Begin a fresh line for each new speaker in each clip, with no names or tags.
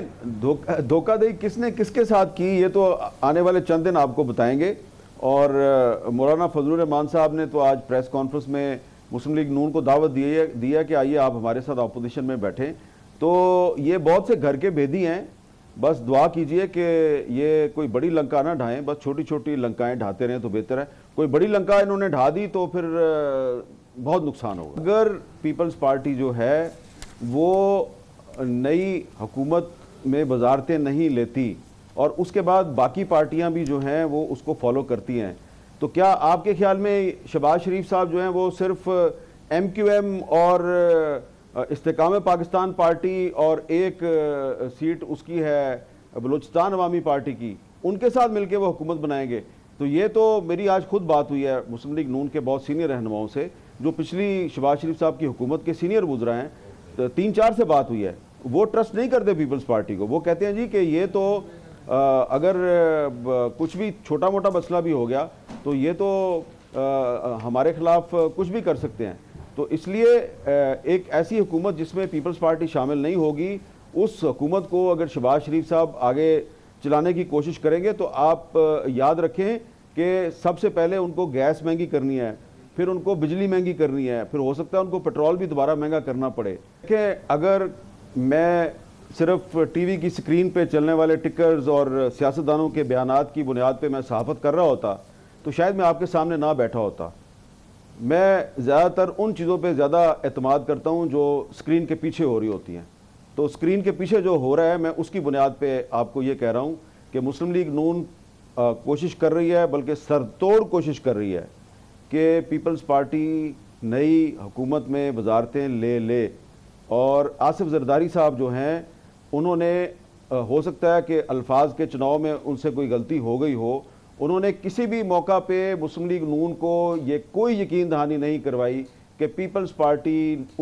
धोखा दही किसने किसके साथ की ये तो आने वाले चंद दिन आपको बताएंगे और मौलाना फजल रहमान साहब ने तो आज प्रेस कॉन्फ्रेंस में मुस्लिम लीग नून को दावत है दिया कि आइए आप हमारे साथ अपोजिशन में बैठें तो ये बहुत से घर के भेदी हैं बस दुआ कीजिए कि ये कोई बड़ी लंका ना ढाएं बस छोटी छोटी लंकाएं ढाते रहें तो बेहतर है कोई बड़ी लंका इन्होंने ढा दी तो फिर बहुत नुकसान होगा अगर पीपल्स पार्टी जो है वो नई हुकूमत में वजारतें नहीं लेती और उसके बाद बाकी पार्टियां भी जो हैं वो उसको फॉलो करती हैं तो क्या आपके ख्याल में शबाज शरीफ साहब जो हैं वो सिर्फ एम क्यू एम और इस्तकाम पाकिस्तान पार्टी और एक सीट उसकी है बलूचिस्तान अवामी पार्टी की उनके साथ मिलकर वो हुकूमत बनाएंगे तो ये तो मेरी आज खुद बात हुई है मुस्लिम लीग नून के बहुत सीनियर रहनुमाओं से जो पिछली शबाज शरीफ साहब की हुकूमत के सीनियर गुजरा हैं तो तीन चार से बात हुई है वो ट्रस्ट नहीं करते पीपल्स पार्टी को वो कहते हैं जी कि ये तो आ, अगर कुछ भी छोटा मोटा मसला भी हो गया तो ये तो आ, हमारे खिलाफ कुछ भी कर सकते हैं तो इसलिए एक ऐसी हुकूमत जिसमें पीपल्स पार्टी शामिल नहीं होगी उस हुकूमत को अगर शबाज शरीफ साहब आगे चलाने की कोशिश करेंगे तो आप याद रखें कि सबसे पहले उनको गैस महंगी करनी है फिर उनको बिजली महंगी करनी है फिर हो सकता है उनको पेट्रोल भी दोबारा महंगा करना पड़े देखें अगर मैं सिर्फ टीवी की स्क्रीन पे चलने वाले टिकर्स और सियासतदानों के बयान की बुनियाद पे मैं सहाफत कर रहा होता तो शायद मैं आपके सामने ना बैठा होता मैं ज़्यादातर उन चीज़ों पे ज़्यादा अतमाद करता हूँ जो स्क्रीन के पीछे हो रही होती हैं तो स्क्रीन के पीछे जो हो रहा है मैं उसकी बुनियाद पर आपको ये कह रहा हूँ कि मुस्लिम लीग नून आ, कोशिश कर रही है बल्कि सरतोड़ कोशिश कर रही है कि पीपल्स पार्टी नई हुकूमत में वजारतें ले ले और आसिफ जरदारी साहब जो हैं उन्होंने हो सकता है कि अल्फाज के चुनाव में उनसे कोई गलती हो गई हो उन्होंने किसी भी मौका पे मुस्लिम लीग नून को ये कोई यकीन दहानी नहीं करवाई कि पीपल्स पार्टी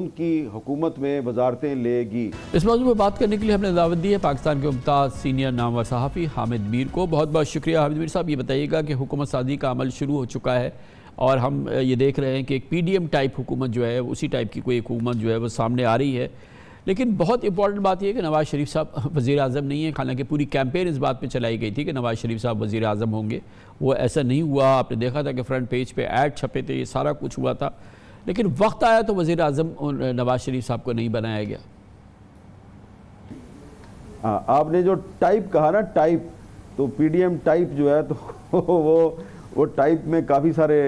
उनकी हुकूमत में वजारतें लेगी
इस मौजूद में बात करने के लिए हमने दावत दी है पाकिस्तान के मुमताज़ सीनियर नामवर सहाफ़ी हामिद मीर को बहुत बहुत शुक्रिया हामिद मीर साहब ये बताइएगा कि हुकूमत साजी का अमल शुरू हो चुका है और हम ये देख रहे हैं कि एक पी टाइप हुकूमत जो है उसी टाइप की कोई हुकूमत जो है वो सामने आ रही है लेकिन बहुत इंपॉर्टेंट बात यह कि नवाज़ शरीफ साहब वज़ी अजम नहीं है हालांकि पूरी कैंपेन इस बात पर चलाई गई थी कि नवाज़ शरीफ साहब वज़ी अजम होंगे वो ऐसा नहीं हुआ आपने देखा था कि फ्रंट पेज पर पे ऐड छपे थे ये सारा कुछ हुआ था लेकिन वक्त आया तो वज़ी अजम नवाज़ शरीफ साहब को नहीं बनाया गया
आ, हाँ, आपने जो टाइप कहा ना टाइप तो पी टाइप जो है तो वो वो टाइप में काफ़ी सारे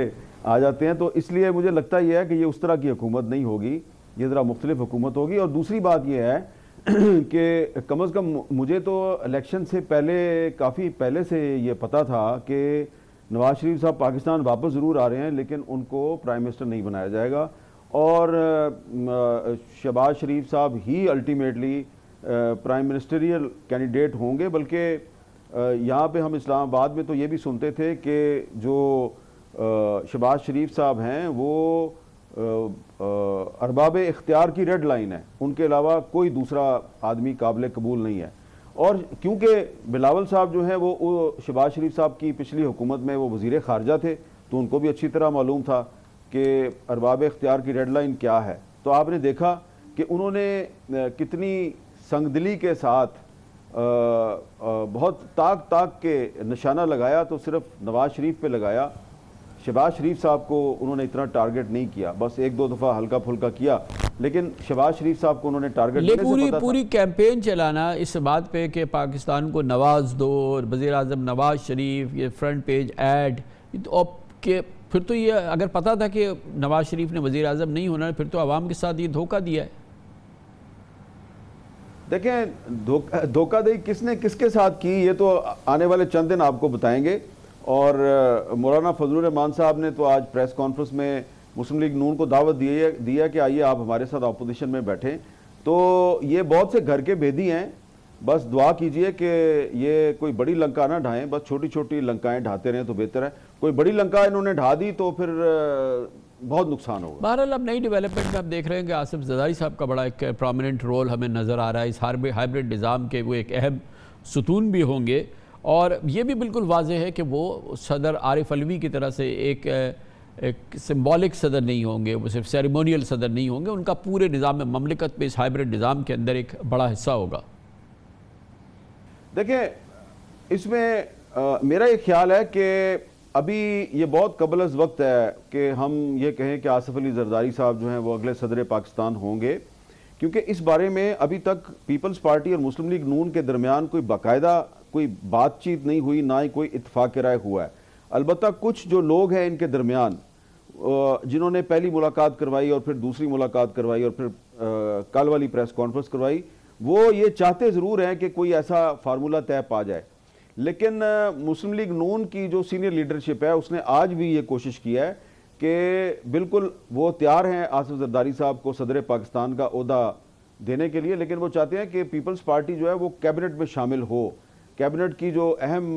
आ जाते हैं तो इसलिए मुझे लगता यह है कि ये उस तरह की हुकूमत नहीं होगी ये ज़रा मुख्तलिफ हुकूमत होगी और दूसरी बात यह है कि कम अज़ कम मुझे तो इलेक्शन से पहले काफ़ी पहले से ये पता था कि नवाज शरीफ साहब पाकिस्तान वापस ज़रूर आ रहे हैं लेकिन उनको प्राइम मिनिस्टर नहीं बनाया जाएगा और शहबाज शरीफ साहब ही अल्टीमेटली प्राइम मिनिस्टरियल कैंडिडेट होंगे बल्कि यहाँ पे हम इस्लामाबाद में तो ये भी सुनते थे कि जो शबाज शरीफ साहब हैं वो अरबाब इख्तियार की रेड लाइन है उनके अलावा कोई दूसरा आदमी काबिल कबूल नहीं है और क्योंकि बिलावल साहब जो हैं वो, शबाज शरीफ साहब की पिछली हुकूमत में वो वजीर खारजा थे तो उनको भी अच्छी तरह मालूम था कि अरबाब इख्तियार की रेड लाइन क्या है तो आपने देखा कि उन्होंने कितनी संगदली के साथ आ, आ, बहुत ताक ताक के निशाना लगाया तो सिर्फ नवाज शरीफ पे लगाया शहबाज शरीफ साहब को उन्होंने इतना टारगेट नहीं किया बस एक दो दफ़ा हल्का फुल्का किया लेकिन शहबाज शरीफ साहब को उन्होंने टारगेट ले पूरी पूरी
कैंपेन चलाना इस बात पे कि पाकिस्तान को नवाज दो और वजी अजम नवाज शरीफ ये फ्रंट पेज एड तो के फिर तो ये अगर पता था कि नवाज शरीफ ने वजी अजम नहीं होना फिर तो आवाम के साथ ये धोखा दिया है
देखें धोखा धोखाधड़ी किसने किसके साथ की ये तो आने वाले चंद दिन आपको बताएंगे और मौलाना फजल रहमान साहब ने तो आज प्रेस कॉन्फ्रेंस में मुस्लिम लीग नून को दावत दिए दिया कि आइए आप हमारे साथ अपोजिशन में बैठें तो ये बहुत से घर के भेदी हैं बस दुआ कीजिए कि ये कोई बड़ी लंका ना ढाएं बस छोटी छोटी लंकाएं ढाते रहें तो बेहतर है कोई बड़ी लंका इन्होंने ढा दी तो फिर बहुत नुकसान होगा
बहरहाल अब नई डेवलपमेंट में आप देख रहे हैं कि आसिफ जदारी साहब का बड़ा एक प्रोमिनेंट रोल हमें नज़र आ रहा है इस हाइब्रिड निज़ाम के वो एक अहम सतून भी होंगे और ये भी बिल्कुल वाज है कि वो सदर आरिफ अलवी की तरह से एक एक सिम्बॉलिक सदर नहीं होंगे वो सिर्फ सेरेमोनियल सदर नहीं होंगे उनका पूरे निज़ाम ममलिकत में इस हाइब्रिड निज़ाम के अंदर एक बड़ा हिस्सा होगा
देखिए इसमें मेरा ये ख्याल है कि अभी ये बहुत कबल अज वक्त है कि हम ये कहें कि आसफ अली जरदारी साहब जो हैं वो अगले सदर पाकिस्तान होंगे क्योंकि इस बारे में अभी तक पीपल्स पार्टी और मुस्लिम लीग नून के दरमियान कोई बाकायदा कोई बातचीत नहीं हुई ना ही कोई इतफाक़ राय हुआ है अलबत् कुछ जो लोग हैं इनके दरमियान जिन्होंने पहली मुलाकात करवाई और फिर दूसरी मुलाकात करवाई और फिर कल वाली प्रेस कॉन्फ्रेंस करवाई वो ये चाहते ज़रूर हैं कि कोई ऐसा फार्मूला तय पा जाए लेकिन मुस्लिम लीग नून की जो सीनियर लीडरशिप है उसने आज भी ये कोशिश की है कि बिल्कुल वो तैयार हैं आसिफ जरदारी साहब को सदर पाकिस्तान का अहदा देने के लिए लेकिन वो चाहते हैं कि पीपल्स पार्टी जो है वो कैबिनेट में शामिल हो कैबिनेट की जो अहम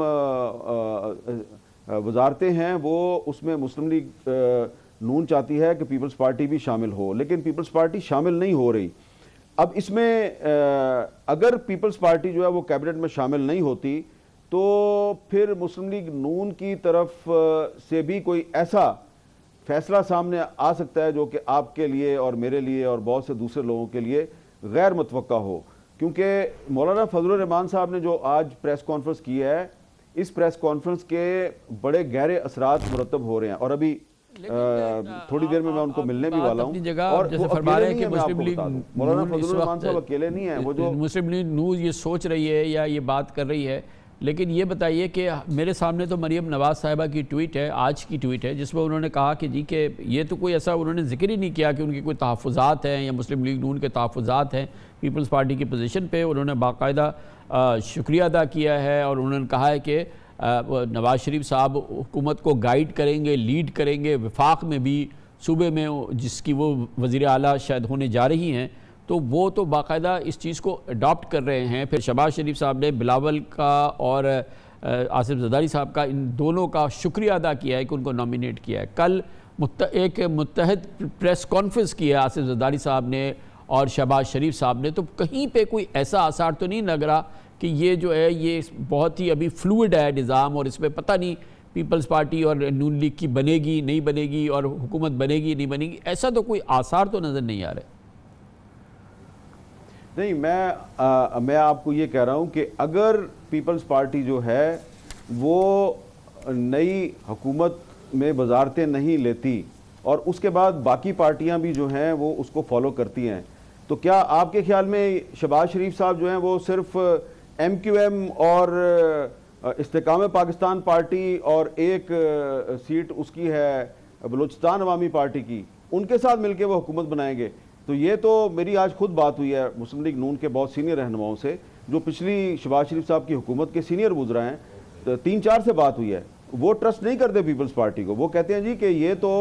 वजारतें हैं वो उसमें मुस्लिम लीग नून चाहती है कि पीपल्स पार्टी भी शामिल हो लेकिन पीपल्स पार्टी शामिल नहीं हो रही अब इसमें अगर पीपल्स पार्टी जो है वो कैबिनेट में शामिल नहीं होती तो फिर मुस्लिम लीग नून की तरफ से भी कोई ऐसा फैसला सामने आ सकता है जो कि आपके लिए और मेरे लिए और बहुत से दूसरे लोगों के लिए गैर मुतव हो क्योंकि मौलाना फजल रहमान साहब ने जो आज प्रेस कॉन्फ्रेंस की है इस प्रेस कॉन्फ्रेंस के बड़े गहरे असरात मुरतब हो रहे हैं और अभी थोड़ी देर में मैं उनको मिलने भी वाला हूँ और जैसे फरमा रहे हैं कि मुस्लिम लीग मौलाना फजल रहमान साहब अकेले नहीं है वो जो
मुस्लिम लीग नूज ये सोच रही है या ये बात कर रही है लेकिन ये बताइए कि मेरे सामने तो मरीम नवाज़ साहिबा की ट्वीट है आज की ट्वीट है जिसमें उन्होंने कहा कि जी के ये तो कोई ऐसा उन्होंने जिक्र ही नहीं किया कि उनके कोई तहफ़ात हैं या मुस्लिम लीग नून के तहफ़ात हैं पीपल्स पार्टी की पोजीशन पे उन्होंने बाकायदा शुक्रिया अदा किया है और उन्होंने कहा है कि नवाज शरीफ साहब हुकूमत को गाइड करेंगे लीड करेंगे विफाक में भी सूबे में जिसकी वो वज़ी अली शायद होने जा रही हैं तो वो तो बाकायदा इस चीज़ को अडॉप्ट कर रहे हैं फिर शबाज शरीफ साहब ने बिलावल का और आसिफ जदारी साहब का इन दोनों का शुक्रिया अदा किया है कि उनको नॉमिनेट किया है कल एक मुतहद प्रेस कॉन्फ्रेंस की है आसिफ जदारी साहब ने और शबाज़ शरीफ साहब ने तो कहीं पर कोई ऐसा आसार तो नहीं लग रहा कि ये जो है ये बहुत ही अभी फ्लूड है निज़ाम और इसमें पता नहीं पीपल्स पार्टी और नून लीग की बनेगी नहीं बनेगी और हुकूमत बनेगी नहीं बनेगी ऐसा तो कोई आसार तो नज़र नहीं आ रहा
नहीं मैं आ, मैं आपको ये कह रहा हूँ कि अगर पीपल्स पार्टी जो है वो नई हुकूमत में वजारतें नहीं लेती और उसके बाद बाकी पार्टियाँ भी जो हैं वो उसको फॉलो करती हैं तो क्या आपके ख्याल में शबाज शरीफ साहब जो हैं वो सिर्फ एम क्यू एम और इसकाम पाकिस्तान पार्टी और एक सीट उसकी है बलूचिस्तान अवामी पार्टी की उनके साथ मिलकर वो हुकूमत बनाएंगे तो ये तो मेरी आज खुद बात हुई है मुस्लिम लीग नून के बहुत सीनियर रहनुमाओं से जो पिछली शबाज शरीफ साहब की हुकूमत के सीनियर गुजरा हैं तो तीन चार से बात हुई है वो ट्रस्ट नहीं करते पीपल्स पार्टी को वो कहते हैं जी कि ये तो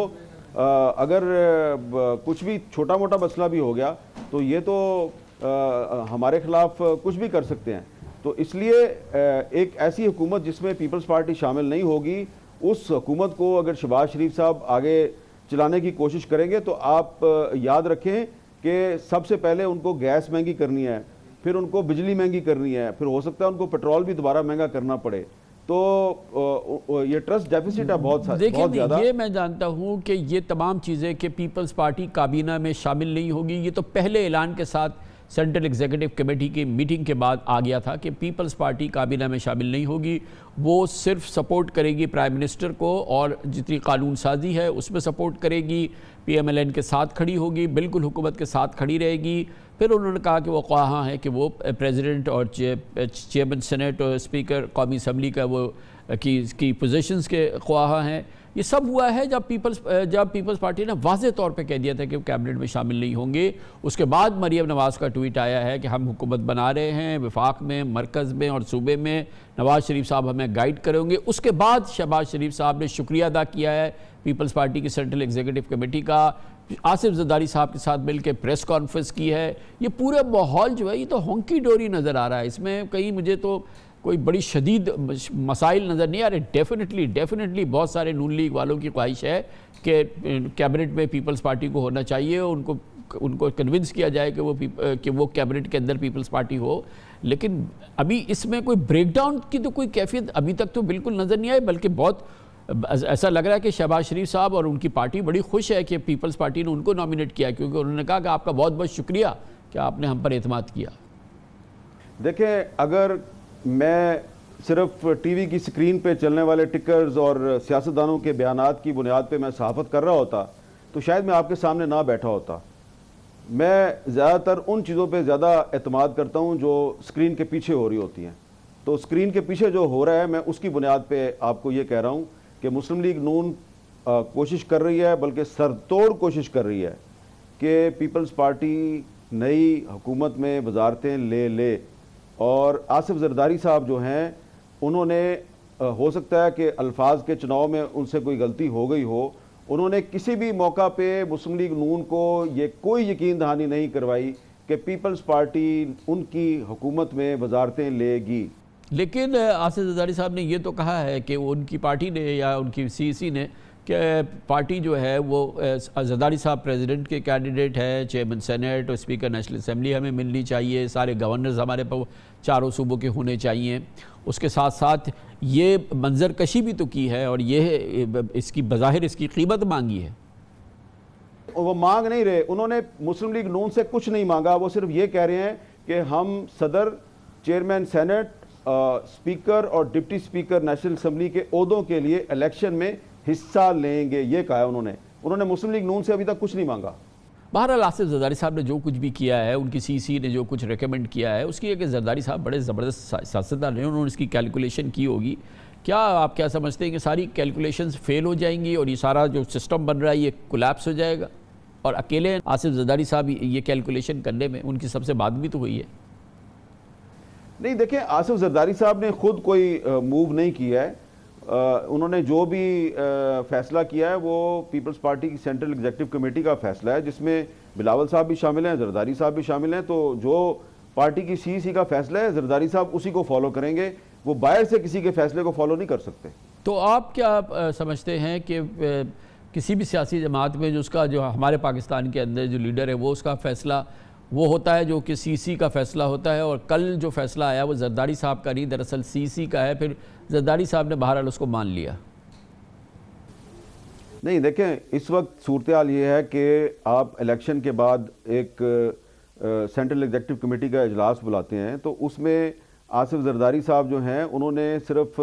आ, अगर कुछ भी छोटा मोटा मसला भी हो गया तो ये तो आ, हमारे खिलाफ कुछ भी कर सकते हैं तो इसलिए एक ऐसी हुकूमत जिसमें पीपल्स पार्टी शामिल नहीं होगी उस हुकूमत को अगर शबाज शरीफ साहब आगे चलाने की कोशिश करेंगे तो आप याद रखें कि सबसे पहले उनको गैस महंगी करनी है फिर उनको बिजली महंगी करनी है फिर हो सकता है उनको पेट्रोल भी दोबारा महंगा करना पड़े तो ये ट्रस्ट डेफिसिट है बहुत देखिए बहुत ये
मैं जानता हूँ कि ये तमाम चीज़ें कि पीपल्स पार्टी काबीना में शामिल नहीं होगी ये तो पहले ऐलान के साथ सेंट्रल एग्जीक्यूटिव कमेटी की मीटिंग के बाद आ गया था कि पीपल्स पार्टी काबीना में शामिल नहीं होगी वो सिर्फ सपोर्ट करेगी प्राइम मिनिस्टर को और जितनी कानून साजी है उसमें सपोर्ट करेगी पीएमएलएन के साथ खड़ी होगी बिल्कुल हुकूमत के साथ खड़ी रहेगी फिर उन्होंने कहा कि वो ख्वाहा है कि वो प्रेसिडेंट और चेयरमैन सेनेट और स्पीकर कौमी असम्बली का वो की की पोजीशंस के ख्वाहा हैं ये सब हुआ है जब पीपल्स जब पीपल्स पार्टी ने वाज तौर पर कह दिया था कि वो कैबिनेट में शामिल नहीं होंगे उसके बाद मरीम नवाज़ का ट्वीट आया है कि हम हुकूमत बना रहे हैं विफाक में मरकज़ में और सूबे में नवाज़ शरीफ साहब हमें गाइड करेंगे उसके बाद शहबाज शरीफ साहब ने शुक्रिया अदा किया है पीपल्स पार्टी की सेंट्रल एग्जीक्यूटिव कमेटी का आसिफ जदारी साहब के साथ मिलकर प्रेस कॉन्फ्रेंस की है ये पूरा माहौल जो है ये तो होंकी डोरी नज़र आ रहा है इसमें कहीं मुझे तो कोई बड़ी शदीद मसाइल नज़र नहीं आ रहे डेफिनेटली डेफिनेटली बहुत सारे नून लीग वालों की ख्वाहिश है कि कैबिनेट में पीपल्स पार्टी को होना चाहिए उनको उनको कन्विंस किया जाए कि वो कि वो कैबिनेट के अंदर पीपल्स पार्टी हो लेकिन अभी इसमें कोई ब्रेकडाउन की तो कोई कैफियत अभी तक तो बिल्कुल नज़र नहीं आई बल्कि बहुत ऐसा लग रहा है कि शहबाज शरीफ साहब और उनकी पार्टी बड़ी खुश है कि पीपल्स पार्टी ने उनको नॉमिनेट किया क्योंकि उन्होंने कहा कि आपका बहुत बहुत शुक्रिया कि आपने हम पर अतमाद किया
देखें अगर मैं सिर्फ टीवी की स्क्रीन पे चलने वाले टिकर्स और सियासतदानों के बयान की बुनियाद पे मैं सहाफत कर रहा होता तो शायद मैं आपके सामने ना बैठा होता मैं ज़्यादातर उन चीज़ों पे ज़्यादा अतमाद करता हूँ जो स्क्रीन के पीछे हो रही होती हैं तो स्क्रीन के पीछे जो हो रहा है मैं उसकी बुनियाद पर आपको ये कह रहा हूँ कि मुस्लिम लीग नून आ, कोशिश कर रही है बल्कि तोड़ कोशिश कर रही है कि पीपल्स पार्टी नई हुकूमत में वजारतें ले ले और आसिफ जरदारी साहब जो हैं उन्होंने हो सकता है कि अल्फाज के चुनाव में उनसे कोई गलती हो गई हो उन्होंने किसी भी मौका पे मुस्लिम लीग नून को ये कोई यकीन दहानी नहीं करवाई कि पीपल्स पार्टी उनकी हुकूमत में वजारतें लेगी
लेकिन आसिफ जरदारी साहब ने ये तो कहा है कि उनकी पार्टी ने या उनकी सी ने पार्टी जो है वो जदारी साहब प्रेसिडेंट के कैंडिडेट हैं चेयरमैन सेनेट और स्पीकर नेशनल असम्बली हमें मिलनी चाहिए सारे गवर्नर्स हमारे पर चारों सूबों के होने चाहिए उसके साथ साथ ये मंजर कशी भी तो की है और ये इसकी बज़ाहिर इसकी कीमत मांगी है
वो मांग नहीं रहे उन्होंने मुस्लिम लीग नून से कुछ नहीं मांगा वो सिर्फ ये कह रहे हैं कि हम सदर चेयरमैन सेनेट स्पीकर और डिप्टी स्पीकर नेशनल असम्बली के अहदों के लिए इलेक्शन में हिस्सा लेंगे ये कहा उन्होंने उन्होंने मुस्लिम लीग नून से अभी तक कुछ नहीं मांगा बहरहाल
आसिफ जरदारी साहब ने जो कुछ भी किया है उनकी सीसी ने जो कुछ रिकमेंड किया है उसकी एक जरदारी साहब बड़े ज़बरदस्त सांसदार हैं उन्होंने इसकी कैलकुलेशन की होगी क्या आप क्या समझते हैं कि सारी कैलकुलेशंस फेल हो जाएंगी और ये सारा जो सिस्टम बन रहा है ये कोलेप्स हो जाएगा और अकेले आसिफ जरदारी साहब ये कैलकुलेशन करने में उनकी सबसे बात भी तो हुई है
नहीं देखें आसिफ जरदारी साहब ने खुद कोई मूव नहीं किया है उन्होंने जो भी फैसला किया है वो पीपल्स पार्टी की सेंट्रल एग्जेक्टिव कमेटी का फैसला है जिसमें बिलावल साहब भी शामिल हैं जरदारी साहब भी शामिल हैं तो जो पार्टी की सीसी e का फैसला है जरदारी साहब उसी को फॉलो करेंगे वो बाहर से किसी के फैसले को फॉलो नहीं कर सकते
तो आप क्या समझते हैं कि किसी भी सियासी जमात में जो उसका जो हमारे पाकिस्तान के अंदर जो लीडर है वो उसका फैसला वो होता है जो कि सीसी का फ़ैसला होता है और कल जो फ़ैसला आया वो जरदारी साहब का नहीं दरअसल सीसी का है फिर जरदारी साहब ने बहरहाल उसको मान लिया
नहीं देखें इस वक्त सूरत हाल ये है कि आप इलेक्शन के बाद एक सेंट्रल एग्जेक्टिव कमेटी का अजलास बुलाते हैं तो उसमें आसिफ जरदारी साहब जो हैं उन्होंने सिर्फ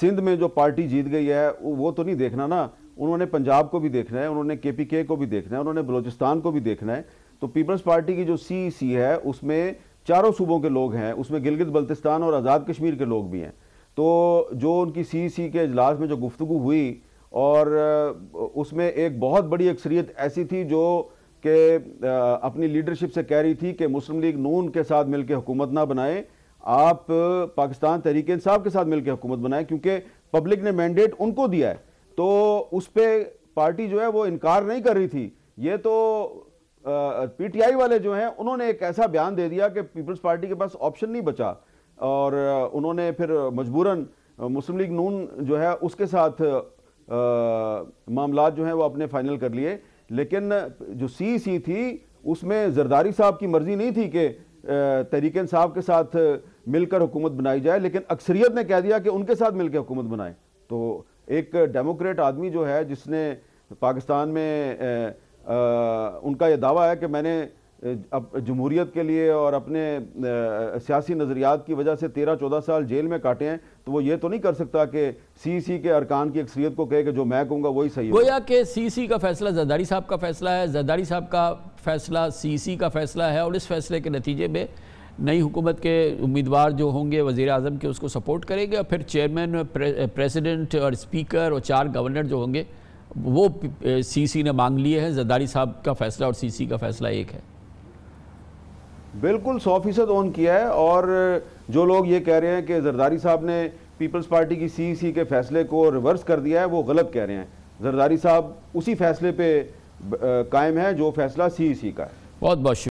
सिंध में जो पार्टी जीत गई है वो तो नहीं देखना ना उन्होंने पंजाब को भी देखना है उन्होंने के पी के को भी देखना है उन्होंने बलूचिस्तान को भी देखना है तो पीपल्स पार्टी की जो सी सी e है उसमें चारों सूबों के लोग हैं उसमें गिलगित बल्तिस्तान और आज़ाद कश्मीर के लोग भी हैं तो जो उनकी सी सी e के अजलास में जो गुफ्तु हुई और उसमें एक बहुत बड़ी अक्सरियत ऐसी थी जो कि अपनी लीडरशिप से कह रही थी कि मुस्लिम लीग नून के साथ मिलकर हुकूमत ना बनाएं आप पाकिस्तान तहरीक इंसाफ के साथ मिलकर हुकूमत बनाएं क्योंकि पब्लिक ने मैंडेट उनको दिया है तो उस पर पार्टी जो है वो इनकार नहीं कर रही थी ये तो पीटीआई वाले जो हैं उन्होंने एक ऐसा बयान दे दिया कि पीपल्स पार्टी के पास ऑप्शन नहीं बचा और उन्होंने फिर मजबूरन मुस्लिम लीग नून जो है उसके साथ मामला जो हैं वो अपने फाइनल कर लिए लेकिन जो सी सी थी उसमें जरदारी साहब की मर्जी नहीं थी कि तहरीक साहब के साथ मिलकर हुकूमत बनाई जाए लेकिन अक्सरियत ने कह दिया कि उनके साथ मिलकर हुकूमत बनाए तो एक डेमोक्रेट आदमी जो है जिसने पाकिस्तान में उनका यह दावा है कि मैंने अब जमहूरीत के लिए और अपने सियासी नज़रियात की वजह से तेरह चौदह साल जेल में काटे हैं तो वो ये तो नहीं कर सकता कि सी सी के अरकान की अक्सरीत को कहे कि जो मैं कहूँगा वही सही या
कि सी सी का फैसला जरदारी साहब का फैसला है जरदारी साहब का फैसला सी सी का फैसला है और इस फैसले के नतीजे में नई हुकूमत के उम्मीदवार जो होंगे वज़ी अजम के उसको सपोर्ट करेंगे और फिर चेयरमैन प्रेसिडेंट और स्पीकर और चार गवर्नर जो होंगे वो सीसी ने मांग लिए हैं जरदारी साहब का फैसला और सीसी का फैसला
एक है बिल्कुल सौ फीसद ऑन किया है और जो लोग ये कह रहे हैं कि जरदारी साहब ने पीपल्स पार्टी की सी के फैसले को रिवर्स कर दिया है वो गलत कह रहे हैं जरदारी साहब उसी फैसले पे कायम है जो फैसला सी का है
बहुत बहुत